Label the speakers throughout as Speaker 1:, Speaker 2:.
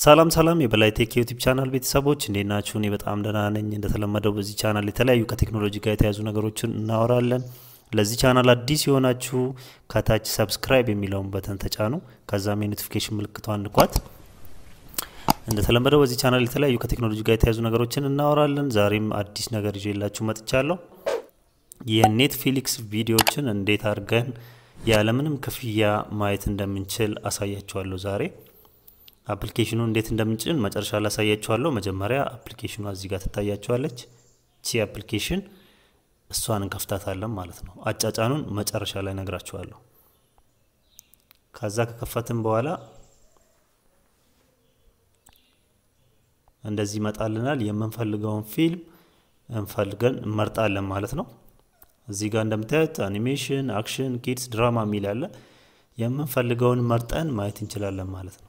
Speaker 1: ሰላም ሰላም የበላይ ቴክ ዩቲብ ቻናል ቤተሰቦች እንዴት ናችሁ? እኔ በጣም ደህና ነኝ። እንደተለመደው በዚህ ቻናል የተለያዩ ከቴክኖሎጂ ጋር የተያዙ ነገሮችን እናወራለን። ለዚህ ቻናል አዲስ የሆናችሁ ከታች ሰብስክራይብ የሚለውን በተን ተጫኑ። ከዛም የኖቲፊኬሽን ምልክቷ ንኳት። እንደተለመደው በዚህ ቻናል የተለያዩ ከቴክኖሎጂ ጋር የተያዙ ነገሮችን እናወራለን። ዛሬም አዲስ ነገር ይዤላችሁ መጥቻለሁ። የኔትፍሊክስ ቪዲዮዎችን እንዴት አድርገን ያለምንም ክፍያ ማየት እንደምንችል አሳያችኋለሁ ዛሬ አፕሊኬሽኑ እንዴት እንደምንጭን መጨረሻ ላሳያችኋለሁ። መጀመሪያ አፕሊኬሽኗ እዚህ ጋር ትታያችኋለች። ቺ አፕሊኬሽን እሷን እንከፍታታለን ማለት ነው። አጫጫኑን መጨረሻ ላይ ነግራችኋለሁ። ከዛ ከከፈትን በኋላ እንደዚህ ይመጣልናል። የምንፈልገውን ፊልም እንፈልገን እንመርጣለን ማለት ነው። እዚህ ጋር እንደምታዩት አኒሜሽን፣ አክሽን፣ ኪድስ፣ ድራማ የሚል አለ። የምንፈልገውን መርጠን ማየት እንችላለን ማለት ነው።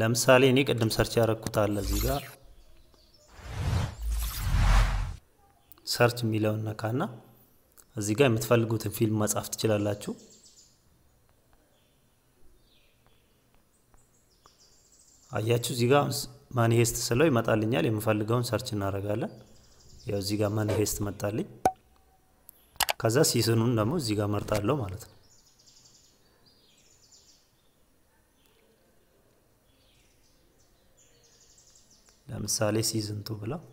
Speaker 1: ለምሳሌ እኔ ቅድም ሰርች ያረኩት አለ እዚህ ጋር ሰርች የሚለውን ነካና እዚህ ጋር የምትፈልጉትን ፊልም መጻፍ ትችላላችሁ። አያችሁ እዚህ ጋር ማኒፌስት ስለው ይመጣልኛል። የምፈልገውን ሰርች እናደርጋለን። ያው እዚህ ጋር ማኒፌስት መጣልኝ። ከዛ ሲስኑን ደግሞ እዚህ ጋር መርጣለሁ ማለት ነው። ለምሳሌ ሲዝንቱ ብለው ብላ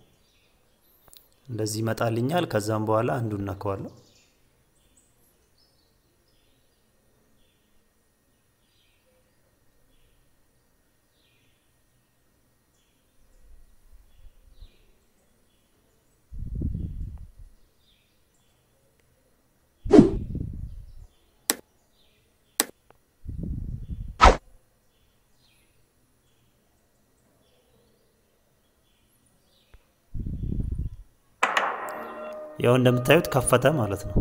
Speaker 1: እንደዚህ ይመጣልኛል። ከዛም በኋላ አንዱን ነከዋለሁ። ያው እንደምታዩት ከፈተ ማለት ነው።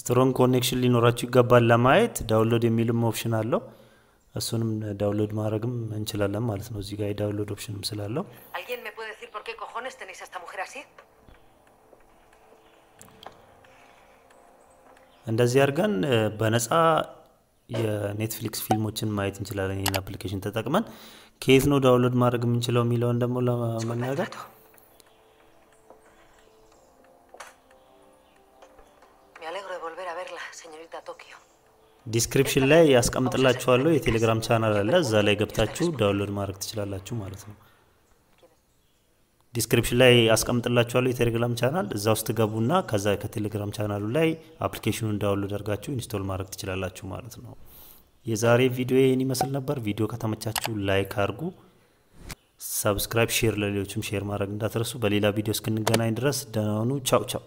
Speaker 1: ስትሮንግ ኮኔክሽን ሊኖራችሁ ይገባል ለማየት ዳውንሎድ የሚልም ኦፕሽን አለው። እሱንም ዳውንሎድ ማድረግም እንችላለን ማለት ነው። እዚህ ጋር የዳውንሎድ ኦፕሽንም ስላለው እንደዚህ አድርገን በነፃ የኔትፍሊክስ ፊልሞችን ማየት እንችላለን። ይህን አፕሊኬሽን ተጠቅመን ከየት ነው ዳውንሎድ ማድረግ የምንችለው የሚለውን ደግሞ ለመናገር ዲስክሪፕሽን ላይ ያስቀምጥላችኋለሁ። የቴሌግራም ቻናል አለ። እዛ ላይ ገብታችሁ ዳውንሎድ ማድረግ ትችላላችሁ ማለት ነው። ዲስክሪፕሽን ላይ አስቀምጥላችኋለሁ የቴሌግራም ቻናል። እዛ ውስጥ ገቡና ከዛ ከቴሌግራም ቻናሉ ላይ አፕሊኬሽኑ እንዳወሉ ደርጋችሁ ኢንስቶል ማድረግ ትችላላችሁ ማለት ነው። የዛሬ ቪዲዮ ይህን ይመስል ነበር። ቪዲዮ ከተመቻችሁ ላይክ አድርጉ፣ ሰብስክራይብ፣ ሼር ለሌሎችም ሼር ማድረግ እንዳትረሱ። በሌላ ቪዲዮ እስክንገናኝ ድረስ ደህና ሁኑ። ቻው ቻው።